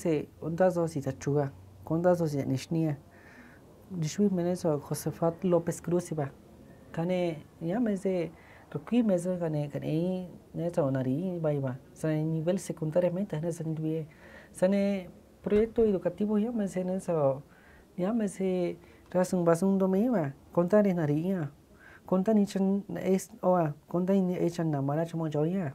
se ondas dos y tachuga, ondas dos y nishnia. Dishui menes o Josefat López Cruz iba. Kane ya mese tuki mese kane kane i nesa onari iba iba. Sane nivel secundariamente en esa nivie. Sane proyecto educativo ya mese en eso. Ya mese rasun basun do me iba. Contar en nariña. Contar en es oa. Contar en echan namara chamo yo ya. Yeah.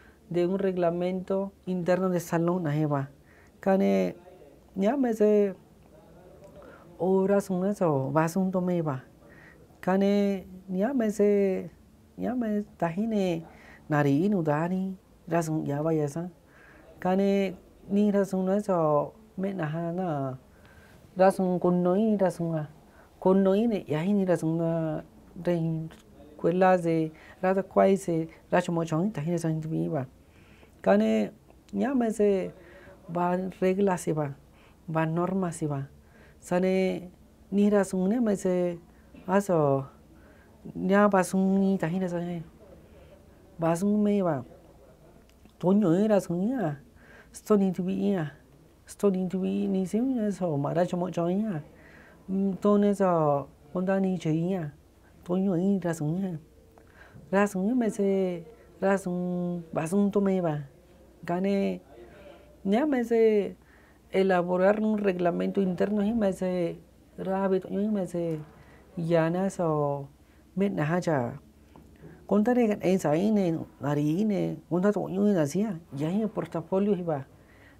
de un reglamento interno de salón Eva. Kane llámese obras un eso, vas un tomeba. Kane llámese llámese tajine nari udani razón ya vaya esa. Kane ni razón eso menahana razón con Rasunga. razón con ne yahini razón na rein escuelas de rada cuáles racho tajine san kane nyame se ba regla si ba ba norma si ba sane nira sungne me se aso nya ba sungni ta hina sane ba sung me ba tonyo era sungnya stoni tu bi ya stoni tu bi ni sim ne so ma ra chomo chonya to ne so onda ni cheya tonyo era sungnya ra sungnya me se ra sung ba sung to me ba gane se elaborar un reglamento interno y rápido ñámese llanas o menaja ya en portafolio iba,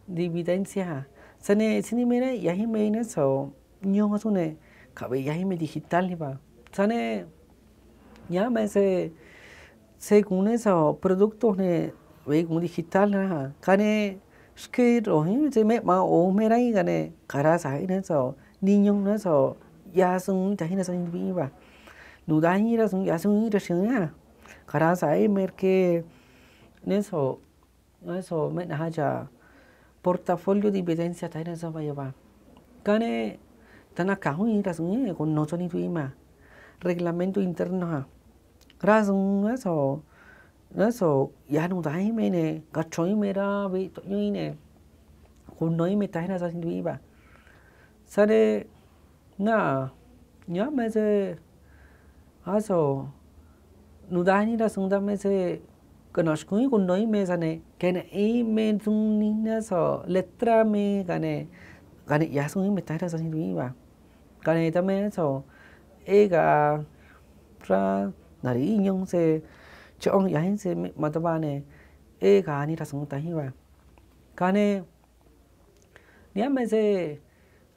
dividencia sane sini mena me me digital iba. sane según esos productos 왜 우리 기타를 하? 간에 스케일로 이제 매마 오메라이 간에 가라사인에서 니용나서 야성 자신에서 이봐 누단이라서 야성이라 생야 가라사이 메르케 내서 내서 매나하자 포르타폴리오 디비덴시아 타이네서 바이바 간에 tana kahu ni rasu ni kon no soni tu ima reglamento interno ha rasu ngaso so yanudahimene gachoimera bitoyine kunoime tahina sasinduiba sare na nyameze aso nudahinira sundameze conozco con noi mesane que ne e me tunina so letra me gane gane ya son me tara san viva gane también so ega pra nariñón se chong yahin se matabane e kahani rasung tahiwa kane niame se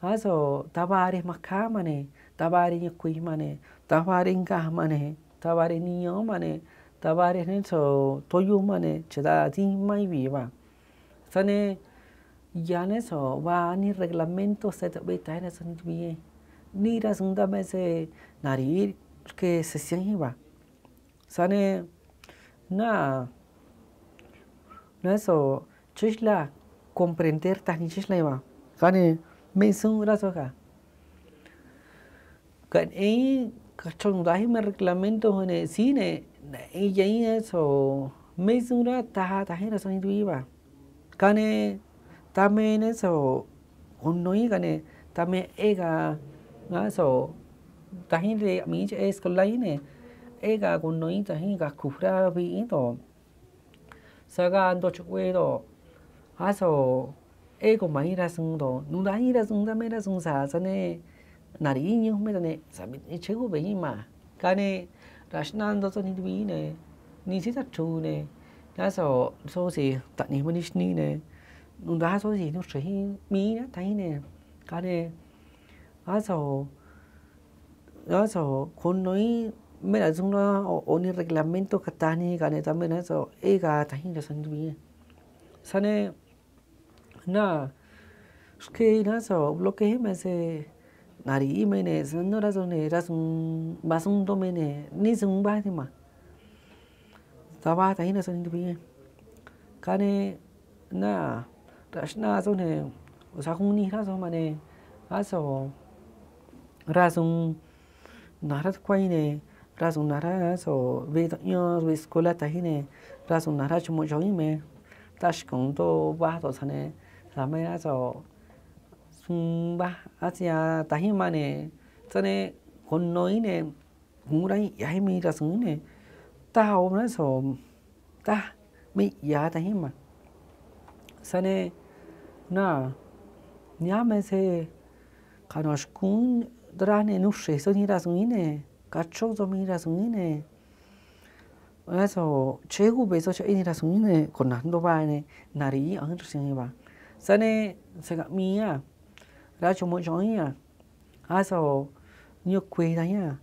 aso tabare makamane tabare nyakuimane tabare ngahmane tabare niyomane tabare neso toyumane cheda tingma ibiwa sane yane so va ni reglamento set beta ene san tbiye ni rasung dame se narir ke sesian hiwa sane na na so chishla comprender ta tani chishla ima kani me ra so ka kan ei kachondahi me reglamento hone sine na ei yain so mensun ra taha tahin raso hindu iba me ne so i unnoi kane tame ega na so ta hi re mi che amich eskolai ne 애가군노인자행이가구프라비인도서간도축구에도와서애고마이라승도누나이라승다메라승사전에날이인이홈에다네자민이최고베이마간에라시난도전이드비네니시다좋네나서소시따니머니시니네누나소시누스히미나다이네간에와서와서군노인 là chúng nó mela zunga oni reglamento katani kane tambe na so e ga tahin da sanduye này, na ske na so bloke he mese nari i mene zunno ra zone ra zun basun do mene ni zun ba ni ma ta ba tahin da cái này, na ra rashna zone usakuni ra so mane aso ra zun narat quay này. rāzu nā rā yā sō, wē tāñi yō rō wē sikolat ta xīne rāzu nā rā chī mo chō yī me tā shikon tō wā tō sa nē sā mē yā sō sō ta xī ma nē sa nē gō nō yīne ya xī mi rā sō yīne tā wō rā sō tā wē yā ta xī ma sa nē nā nia mē sē kā rā shikon rā nē nū shih sō yī 가축좀이라 성인에 그래서 제국에서 저인이라 성인에 건난도 바에 나리 안드싱이 바 산에 제가 미야 라초 모종이야 아서 뉴쿠이다야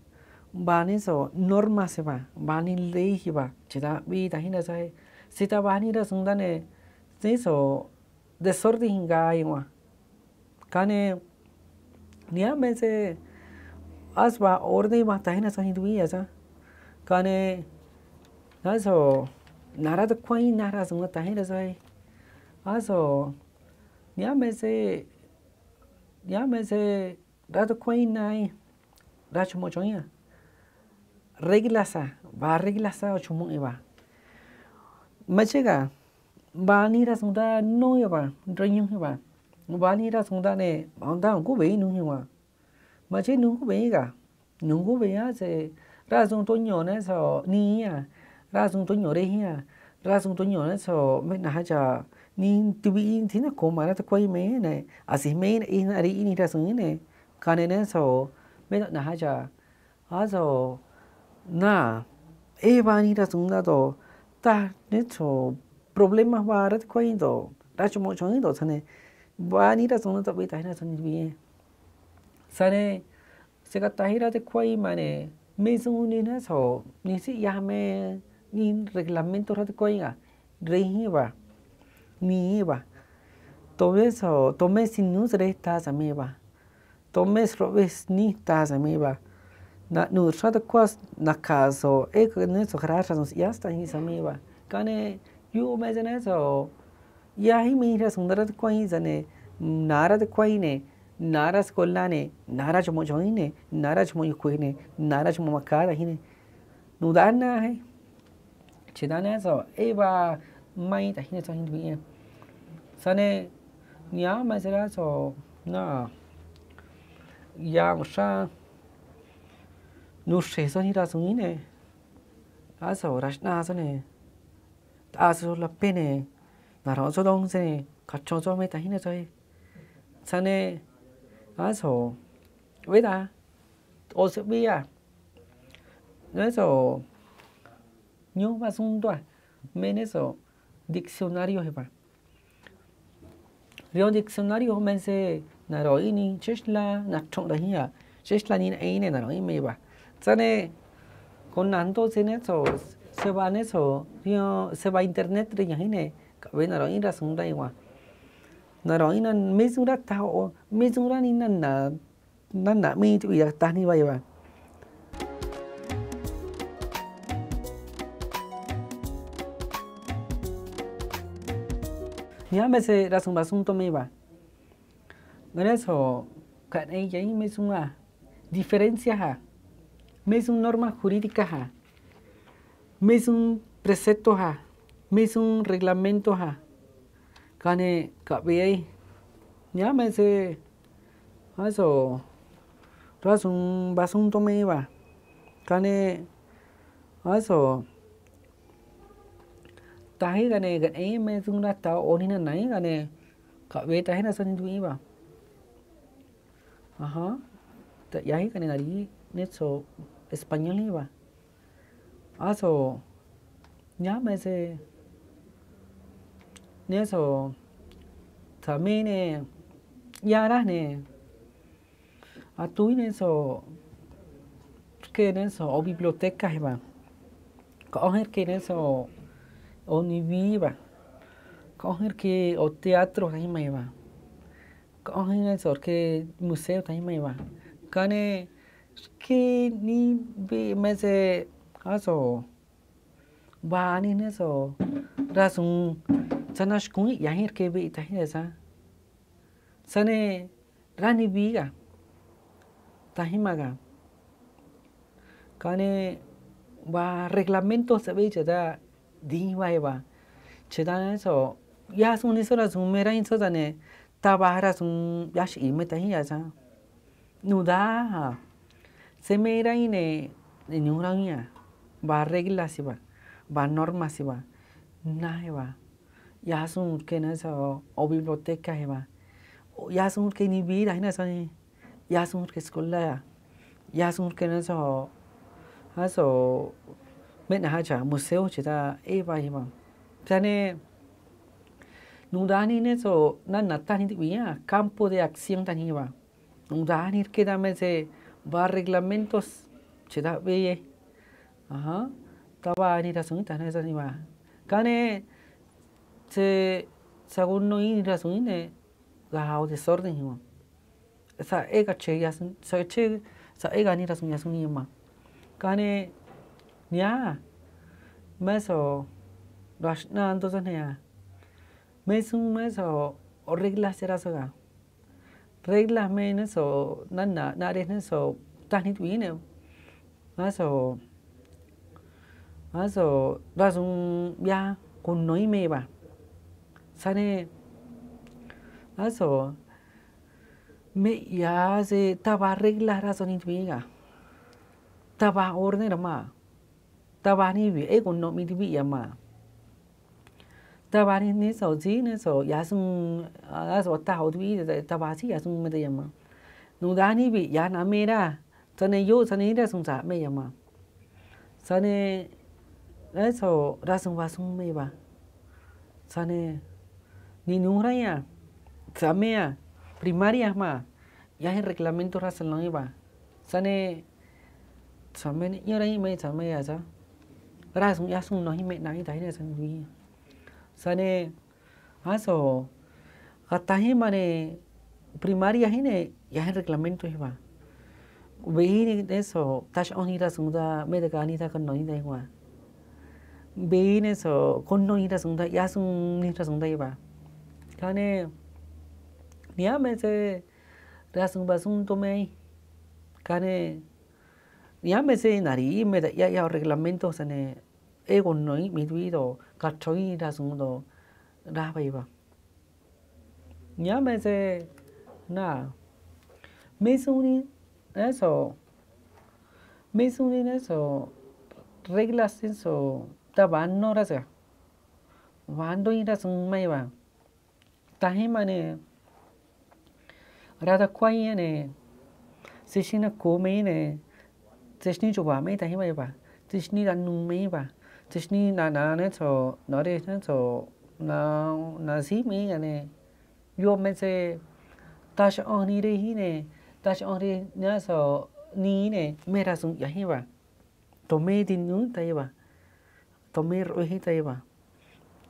반에서 normas va, van en ley va, chida vida hina sai, sita van ira sundane, eso desorden hinga aywa. Kane ni a veces asba ordei matahina sahinduin yasa kane naso narado kwain naras matahina sai aso nyame se nyame se rado kwain nai racho mochonya reglasa ba reglasa ochumo iba machega ba ni rasunda no iba royun iba ba ni rasunda ne ba onda ku be nu iba mache nungu benga nungu benga se razun to nyone so niya razun to nyore hiya razun to nyone so me na haja ni tibi in tina ko mara ta koi me ne asi me in in ari in ta sun ne kane ne so me na haja azo na e ba ni ta sun da to ta ne so problema ba ra ta koi do ra chumo chong do sane ba ni ta sun da to be ta na sun bi 산에 제가 Tahira de Coimane, mesmo nisso, nisso yame, ni reglamento de Coiga, reiva, ni iba. Tomes o tomes sinus restas amiba. Tomes robes nistas amiba. Na nusra de quas na caso, e nisso graças nos yasta his amiba. Cane, you imagine eso. Yahi miras, undra de Coinzane, nara de Coine. નારાજ કોલ્લાને નારાજ મોજોઈને નારાજ મોય કોઈને નારાજ મમકારહીને નુદાના હે છેદાના સો એ બા માઈ તહીને સહીન BA સને ન્યા મસરા સો ના યા શા નુશે સોની રાસુઈને આસો રશના આસને આસો લપેને 나랑 소동생 같이 좀 했다 히네 저희 산에 Aso, wait Osebia. À? Eso. Nyo basundua. Meneso. Diccionario hepa. Rion diccionario mense naroini cheshla nakchong dahia. À? Cheshla nin eine naroi meba. Zane con nando so se va neso. Rio se va internet riyahine. Kabe naroi rasunda igual. Nara'ínan mesura ta'o, mesura ni nan nada me tu ya tas ni vaya. Ya me se rasum asunto me ba Con eso, con ella y me suma diferencias ha me son normas jurídicas a, me preceptos ha me reglamentos ha Kani kapi nhá mấy sư nói số đó sung ba sung tôm mi bà Kani nói số ta thấy cái này gần ấy mấy sung đã tao ôn hình này cái này kapi ta thấy là sân chú ý ờ bà Aha, tak yai kan ngari net so Espanyol ni ba. Aso, nya mese eso, también, ahora a tú atuine eso que eso, o biblioteca, va coger que en eso, o ni viva, coger que o teatro, va coger que museo, va cane, que ni vi, me se, eso va, razón, Sanashkun yahir kebe itahiresa. Sane rani biga. Tahimaga. Kane ba reglamento sabe chada diwa eba. Chada so ya sun isora sun mera inso sane tabahara sun yash ime tahiresa. Nudaha. Se mera ine nyurangia. Ba reglas iba. Ba normas iba. Naeva. Jeg har sådan nogle kender sig, og, og vi blev dækket af hende. Jeg har sådan nogle kender sig, og hende er sådan, jeg har sådan nogle skulder. Jeg har sådan nogle kender sig, og har så mænd har jeg museet til dig, ikke bare hende. Sådan en, nu der er hende, så når jeg tager hende, vi er kampen på det aktion, der hende. Nu der er hende, kender med sig, bare reglementos til dig, vi er. Aha, der var hende, der sådan, der er sådan, hende. Kan jeg, se según no ir a la o desorden igual esa ega che ya son che esa ega ni razón ya son ni más cane ya me eso no es nada ya me es me eso o reglas será soga reglas me en eso nada nada es eso tan me eso me eso ya con no y me 사네 eso me ya se taba arreglar razón intiga taba ordenar ma taba ni vi ego no mi tibi ya ma taba ni ni so ji ni so ya sun eso ta ho tibi taba si ya sun me de ya ma no da ni vi ya na me da sane yo sane da sun sa me ya ma sane eso razón va sun me va sane Ni nuraya, samea, primarias ma, ya en reglamento raza no iba. Sane, samen, yo ahí me samea, sa. Ras, ya son no hime na ita hine san wi. Sane, aso, hasta hima ne, primaria hine, ya en reglamento iba. Veini eso, tash onira sunda, me de ganita con no ida igual. Veini eso, con no ira sunda, ya son ni sunda iba. Yani niye mese rasung basung tomei kane me ya reglamentos en ego no y duido cachoi llámese do raba iba niye na mesuni eso mesuni eso reglas eso taban no raza Wando sung mai taimane rada kuaiene sishina komeine tishni joba me tahima yoba tishni da nume ba tishni na na ne to na re ne to na na si me ne yo me se tash oni re hi ne tash oni na so ni ne me ra sun ya hi ba to me din nu ta yoba to me ro hi ta yoba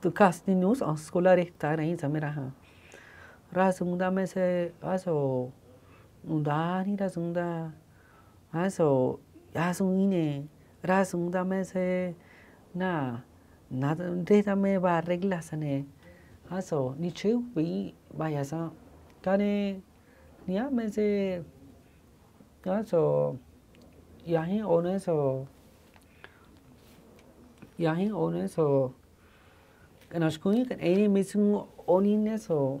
tu kas din nu os scolares ta nahi samera ha 라승담에서 와서 나니라 승다 와서 야승이네 라승담에서 나 나한테 담에 바레글라스네 와서 니체우 비 바야사 까네 니아메세 와서 야히 오네서 야히 오네서 나스코니 애니 미승 오니네서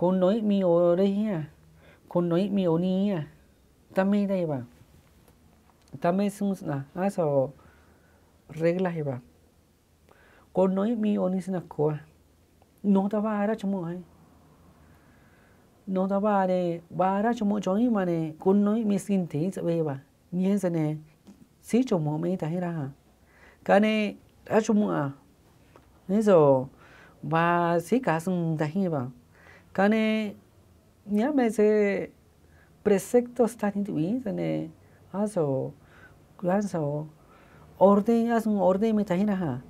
この意味をれや、この意味をにや、ためだいば。ためすむすな、あそう、reglas y va. Con no mi onis na coa. No da vara chumo ai. No da vare, vara chumo choni mane, con no mi sintis beba. Ni es ne, si chumo me ta hera. Cane, a chumo a. Eso, va si casun ta heba. Kane nya mese precepto stanitui sene aso kuanso orden as un orden me tahina ha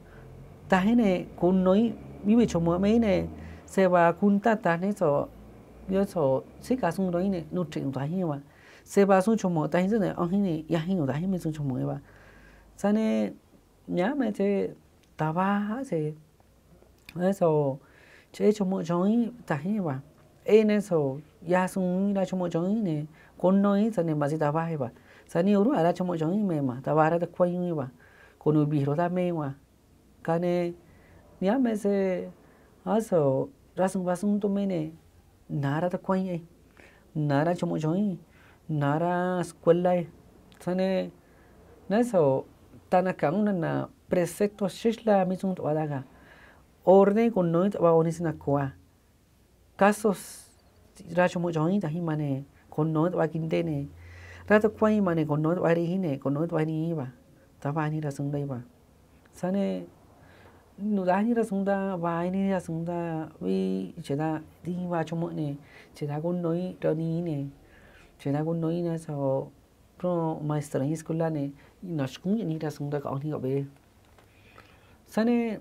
tahine kun noi mibe chomo me ne se va kunta tane so yo so si ka sun noi ne no tin ta hin wa se va sun chomo tahin sene on hin ne ya hin no da hin me sun chomo wa sane nya mese taba ha se eso ချေချမချောင်းရင်တဟင်းပါအေးနေဆိုရာဆုံလာချမချောင်းရင်နေကိုနောင်းစနေမစိတာပါဟေပါစနေရူအရာချမချောင်းရင်မဲမှာတဘာရတဲ့ခွင်ယူပါကိုနူဘီရောတာမဲဝါကနေမြမဲစေအာဆိုရာဆုံပါဆုံတမဲနေနာရတဲ့ခွင်ယေးနာရချမချောင်းရင်နာရစကွယ်လိုက်စနေနေဆိုတနကံနနာပရစက်တောရှိစလာမိစုံတဝဒါကာ orne gonnoit wa onis nakwa casos racho mojoin himane gonnoit wa kindene rato kwa himane gonnoit wa rihine gonnoit wa ni iba tabani rasunda iba sane nudani rasunda wa ni rasunda wi cheda di wa chomo ne cheda gonnoi rani ne cheda gonnoi na so pro maestra escola ne nashkun ni rasunda ka ni obe sane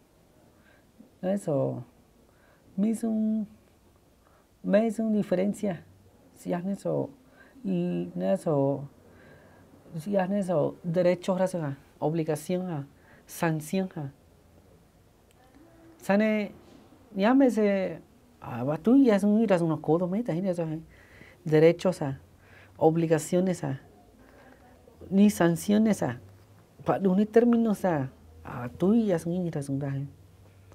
Eso me hizo, me hizo una diferencia. Si hacen eso, eso, si hacen eso, derecho racional, obligación, sanción. Sane, llámese, ah, tú ya son unas unos codos, me eh. derechos, obligaciones, ni sanciones, para un a ah, tú ya son unas un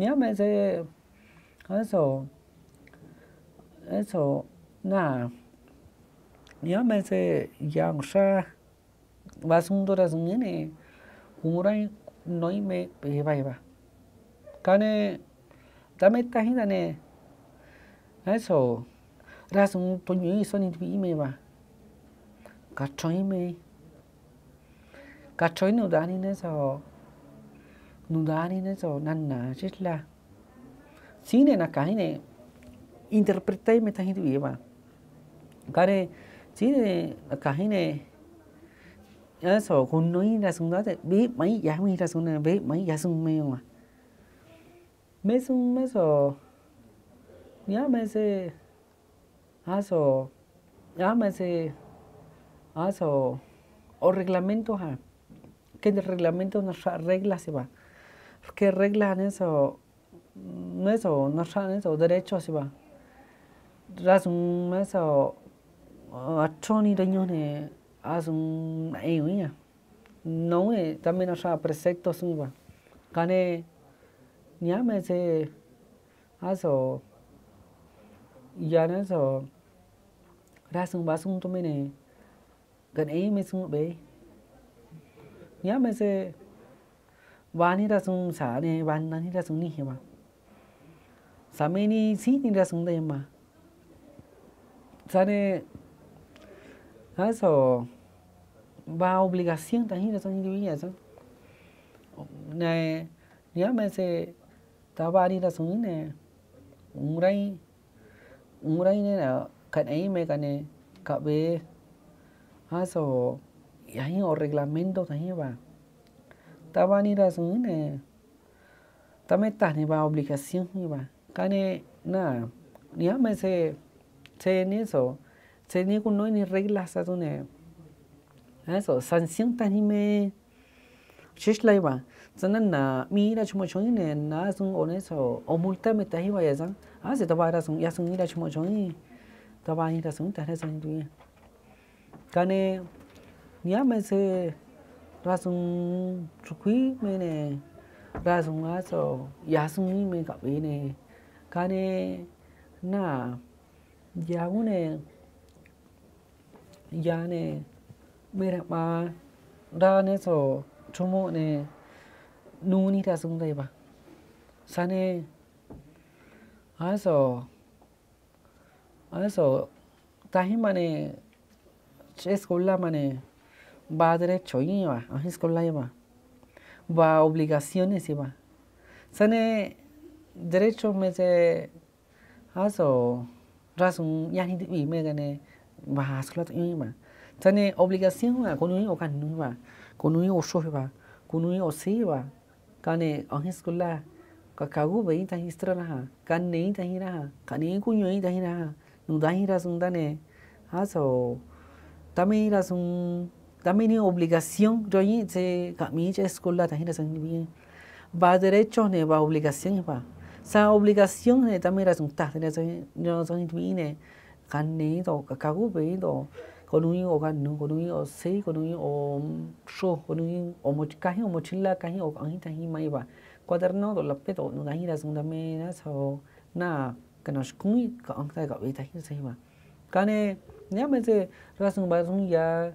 llámese a eso, eso, nada, llámese Yangsha, Basundoras Nene, Umurai Noime, Eva Eva. k a n e dame esta gente, ne, eso, Rasun Toño i Sonic Imeva, k a c h o i m e k a c h o i n o Dani, n eso. nanna nannashitla sine kahine interpretai kare sine eso su be mai yami rasuna be mai mesum meso ya aso ya se o reglamento que el reglamento nuestra regla se va porque reglan eso, mm, eso, no eso, derecho son va. derechos. eso, y reñones, azum, No, eh, también no preceptos se va. Cane, ya no eso, razum, tomene, cane, me วานี่ราสงสาในวันนั้นที่ราสงนี่เห็นมาสามีนี่สีนี่ราสงเต็มมาซาเน่ฮะโซบาอุปลิกาเสียงต่างที่ราสงนี่ดูยังไงในเนี่ยแม้เสตาวานี่ราสงนี่เนี่ยอุ้งไรอุ้งไรเนี่ยนะขันไอ้แม่กันเนี่ยกับเบ้ฮะโซยังอีกเรื่องเล่าเหมือนเดิมที่ว่า tabanirasmine tametas neba obligación iba kane na niame se se ni eso se ni kun no ni reglas atune eso sanción tanime chishla iba sanan na mira chumochoni ne na sun oneso o multa metas iba ya san ah se tabarasun ya sun ira chumochoni tabani rasun tare san duye kane niame se rasung chukui mene rasung aso yasung me ka mene kane na yagune yane mera ma rane so chumo ne nuni rasung dai ba sane aso aso tahi mane ches kolla mane va a derecho va a escuela y va a obligaciones y va Sane derecho me se haso razón ya ni ui me gané va a escuela y va Sane obligación va con un o can va con un o sufre va con un o si va Kane a escuela escola kakagu be ita histra raha, kan ne ita hiraha, kane kunyo ita hiraha, nudahira sundane haso tamira sundane también es obligación, yo ahí se camilla escolar, también es bien. Va derecho, ne va obligación, va. Sa obligación ne también es un tas, ne son no son bien, canne do cacago be do con un o ganu, con un o sei, con un o sho, con un o mochicaje o mochila caje o anita hima iba. Cuaderno do lapeto, no gajira segunda mena, so na que nos cunhi, que anita gabita hima. Cane, ya me se razón va ya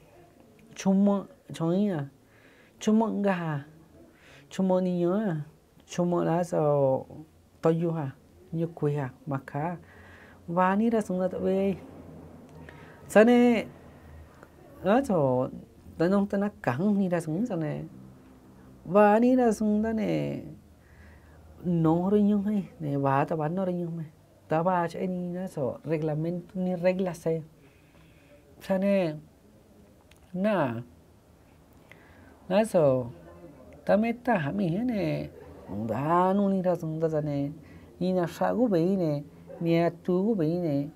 chúng chúng Chomo, choinha. Chomanga. Chomoninha. Chomolaza toyuha. Nyukuya. Maka. Vani ra sunga tabe. Sane. Ato. Danong tana kang ni ra sunga sane. Vani ra sunga ne. No rinyung hai. Ne va ta van no rinyung me. Ta va cha ni na so reglamento ni regla se. Sane. này ના 나서 다메타 하미헤네 다누니라 성다자네 이나 사고 베이네 니아 투고 베이네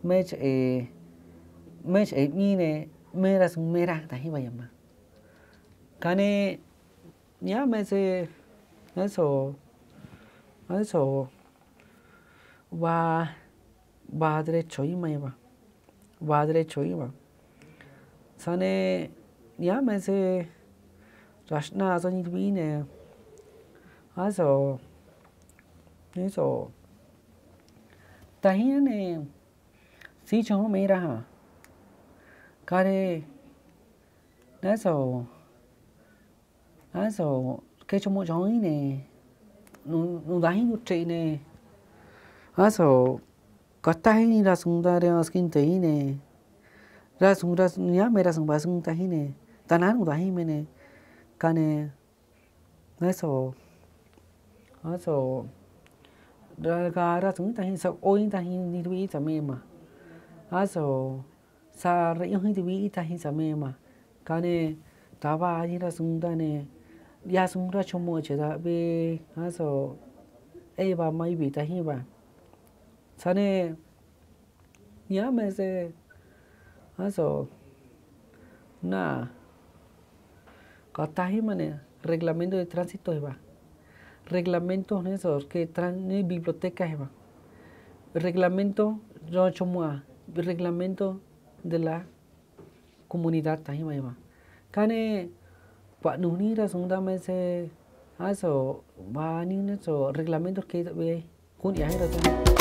메치 에 메치 에 미네 메라 메라 다히바야마 가네 니아 메세 나서 나서 와 바드레 초이마이바 바드레 초이마 산에 야만세 라스나 전이 비네 아서 그래서 다히네 시청 메라 가래 나서 아서 개초모 정이네 누 다히 우체이네 아서 갔다 해니라 송다레 스킨 테이네 ra ra ra sung sung mẹ ba sung ta ya nè ta basung tahine ta udahi mẹ nè, neso aso daga rasung tahin sa ra tahin ra sung ta ôi ta ta đi mà, mema aso sa reyo hi dui tahin sa mema kane taba ani rasung dane ya sung ra chomo cheda be aso eba mai bi tahin ba nè, ya mẹ se Eso, una manera reglamento de tránsito va reglamentos esos que tran biblioteca, va reglamento yo chomua reglamento de la comunidad tajima va cane cuando unir segunda vez eso van esos reglamentos que ve con ya